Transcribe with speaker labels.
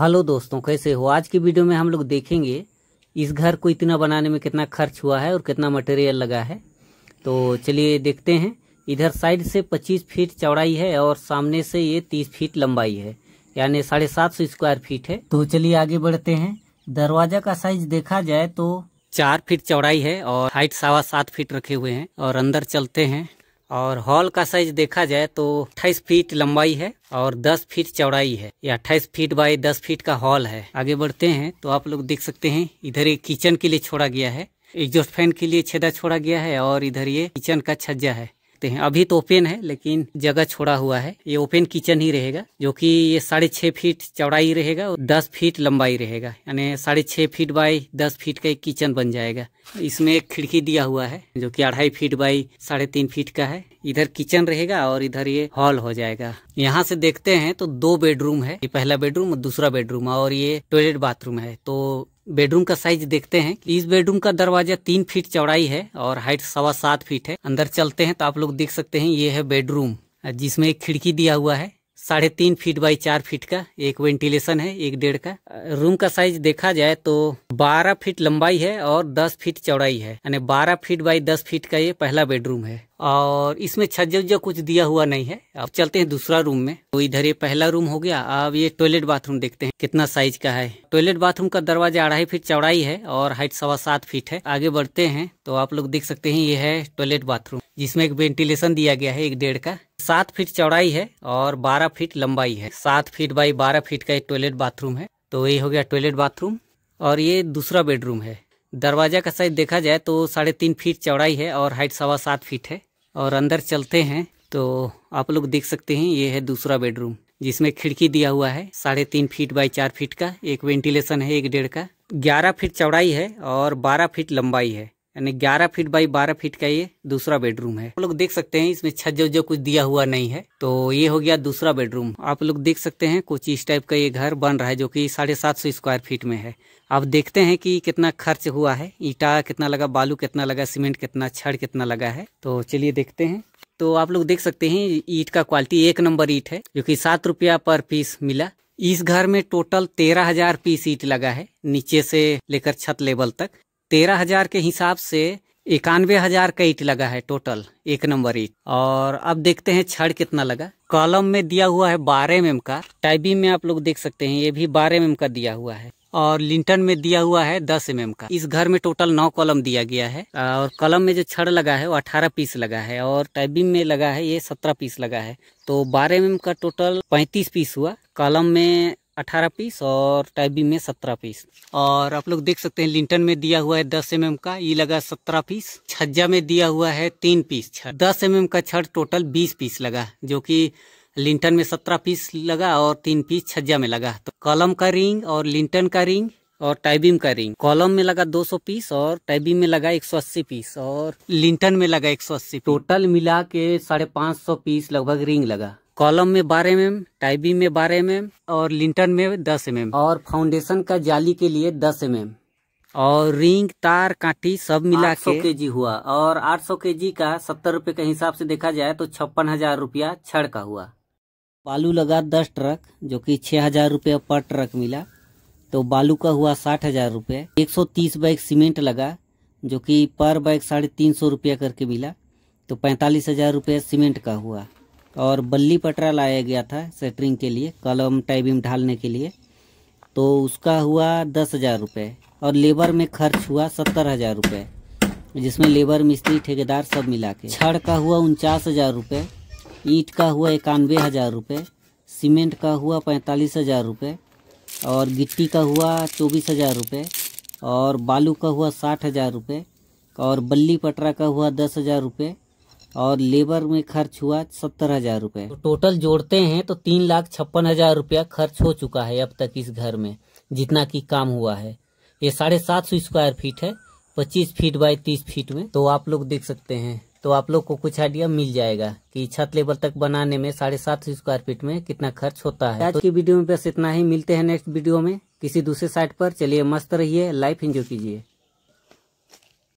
Speaker 1: hello दोस्तों कैसे हो आज की वीडियो में हम लोग देखेंगे इस घर को इतना बनाने में कितना खर्च हुआ है और कितना मटेरियल लगा है तो चलिए देखते हैं इधर साइड से 25 फीट चौड़ाई है और सामने से ये 30 फीट लंबाई है यानी साढ़े सात सौ स्क्वायर फीट है तो चलिए आगे बढ़ते हैं दरवाजा का साइज देखा जाए तो चार फीट चौड़ाई है और हाइट सवा सात फीट रखे हुए हैं और अंदर चलते हैं और हॉल का साइज देखा जाए तो अट्ठाईस फीट लंबाई है और 10 फीट चौड़ाई है ये अट्ठाईस फीट बाय 10 फीट का हॉल है आगे बढ़ते हैं तो आप लोग देख सकते हैं इधर एक किचन के लिए छोड़ा गया है एग्जॉस्ट फैन के लिए छेदा छोड़ा गया है और इधर ये किचन का छज्जा है सकते हैं अभी तो ओपन है लेकिन जगह छोड़ा हुआ है ये ओपन किचन ही रहेगा जो कि ये साढ़े छः फीट चौड़ाई रहेगा और दस फीट लंबाई रहेगा यानी साढ़े छः फीट बाई दस फीट का एक किचन बन जाएगा इसमें एक खिड़की दिया हुआ है जो कि अढ़ाई फीट बाई साढ़े तीन फीट का है इधर किचन रहेगा और इधर ये हॉल हो जाएगा यहाँ से देखते हैं तो दो बेडरूम है ये पहला बेडरूम और दूसरा बेडरूम और ये टॉयलेट बाथरूम है तो बेडरूम का साइज देखते हैं इस बेडरूम का दरवाजा तीन फीट चौड़ाई है और हाइट सवा सात फीट है अंदर चलते हैं तो आप लोग देख सकते हैं ये है बेडरूम जिसमें एक खिड़की दिया हुआ है साढ़े तीन फीट बाई चार फीट का एक वेंटिलेशन है एक डेढ़ का रूम का साइज देखा जाए तो बारह फीट लंबाई है और दस फीट चौड़ाई है यानी बारह फीट बाई दस फीट का ये पहला बेडरूम है और इसमें छज्जा उज्जा कुछ दिया हुआ नहीं है अब चलते हैं दूसरा रूम में तो इधर ये पहला रूम हो गया अब ये टॉयलेट बाथरूम देखते हैं कितना साइज का है टॉयलेट बाथरूम का दरवाजा अढ़ाई फीट चौड़ाई है और हाइट सवा सात फीट है आगे बढ़ते हैं तो आप लोग देख सकते हैं ये है टॉयलेट बाथरूम जिसमें एक वेंटिलेशन दिया गया है एक डेढ़ का सात फीट चौड़ाई है और बारह फीट लंबाई है सात फीट बाई बारह फीट का एक टॉयलेट बाथरूम है तो ये हो गया टॉयलेट बाथरूम और ये दूसरा बेडरूम है दरवाजा का साइज देखा जाए तो साढ़े तीन फीट चौड़ाई है और हाइट सवा सात फीट है और अंदर चलते हैं तो आप लोग देख सकते हैं ये है दूसरा बेडरूम जिसमें खिड़की दिया हुआ है साढ़े तीन फीट बाई चार फीट का एक वेंटिलेशन है एक डेढ़ का ग्यारह फीट चौड़ाई है और बारह फीट लंबाई है यानी 11 फीट बाई 12 फीट का ये दूसरा बेडरूम है आप लोग देख सकते हैं इसमें छत जो जो कुछ दिया हुआ नहीं है तो ये हो गया दूसरा बेडरूम आप लोग देख सकते हैं कुछ इस टाइप का ये घर बन रहा है जो कि साढ़े सात सौ स्क्वायर फीट में है आप देखते हैं कि कितना खर्च हुआ है ईटा कितना लगा बालू कितना लगा सीमेंट कितना छड़ कितना लगा है तो चलिए देखते हैं तो आप लोग देख सकते हैं ईट का क्वालिटी एक नंबर ईट है जो की सात रुपया पर पीस मिला इस घर में टोटल तेरह हजार पीस ईट लगा है नीचे से लेकर छत लेवल तक तेरह हजार के हिसाब से इक्यानवे हजार का ईट लगा है टोटल एक नंबर ईट और अब देखते हैं छड़ कितना लगा कॉलम में दिया हुआ है बारह एम का टाइबी में आप लोग देख सकते हैं ये भी बारह एम का दिया हुआ है और लिंटन में दिया हुआ है दस एम का इस घर में टोटल नौ कॉलम दिया गया है और कलम में जो छड़ लगा है वो अठारह पीस लगा है और टाइबिंग में लगा है ये सत्रह पीस लगा है तो बारह एम का टोटल पैंतीस पीस हुआ कलम में अठारह पीस और टाइप बी में सत्रह पीस और आप लोग देख सकते हैं लिंटन में दिया हुआ है दस एम का ये लगा सत्रह पीस छज्जा में दिया हुआ है तीन पीस छठ दस एम का छठ टोटल बीस पीस लगा जो कि लिंटन में सत्रह पीस लगा और तीन पीस छज्जा में लगा तो कलम का रिंग और लिंटन का रिंग और टाइबिम का रिंग कॉलम में लगा 200 पीस और टाइबिम में लगा 180 पीस और लिंटन में लगा 180 टोटल मिला के साढ़े पांच सौ पीस लगभग रिंग लगा कॉलम में बारह एम एम टाइबी में बारह एम एम और लिंटन में दस एम एम और फाउंडेशन का जाली के लिए दस एम एम और रिंग तार कांटी सब मिला के के जी हुआ और 800 के जी का सत्तर रुपये के हिसाब से देखा जाए तो छप्पन हजार रुपया छड़ का हुआ बालू लगा दस ट्रक जो कि छह हजार रुपये पर ट्रक मिला तो बालू का हुआ साठ हजार रुपये एक सौ तीस बैग सीमेंट लगा जो कि पर बैग साढ़े तीन सौ रुपया करके मिला तो पैंतालीस हजार रुपये सीमेंट का हुआ और बल्ली पटरा लाया गया था सेटरिंग के लिए कलम टाइबिंग ढालने के लिए तो उसका हुआ दस हज़ार रुपये और लेबर में खर्च हुआ सत्तर हज़ार रुपये जिसमें लेबर मिस्त्री ठेकेदार सब मिला के छड़ का हुआ उनचास हज़ार रुपये ईंट का हुआ इक्यानवे हज़ार रुपये सीमेंट का हुआ पैंतालीस हज़ार रुपये और गिट्टी का हुआ चौबीस हज़ार रुपये और बालू का हुआ साठ हज़ार रुपये और बल्ली पटरा का हुआ दस हज़ार रुपये और लेबर में खर्च हुआ सत्तर हजार रूपए तो टोटल जोड़ते हैं तो तीन लाख छप्पन हजार रूपया खर्च हो चुका है अब तक इस घर में जितना की काम हुआ है ये साढ़े सात सौ स्क्वायर फीट है पच्चीस फीट बाय तीस फीट में तो आप लोग देख सकते हैं तो आप लोग को कुछ आइडिया मिल जाएगा कि छत लेवल तक बनाने में साढ़े सात सौ स्क्वायर फीट में कितना खर्च होता है आज तो की वीडियो में बस इतना ही मिलते हैं नेक्स्ट वीडियो में किसी दूसरे साइट पर चलिए मस्त रहिए लाइफ एंजॉय कीजिए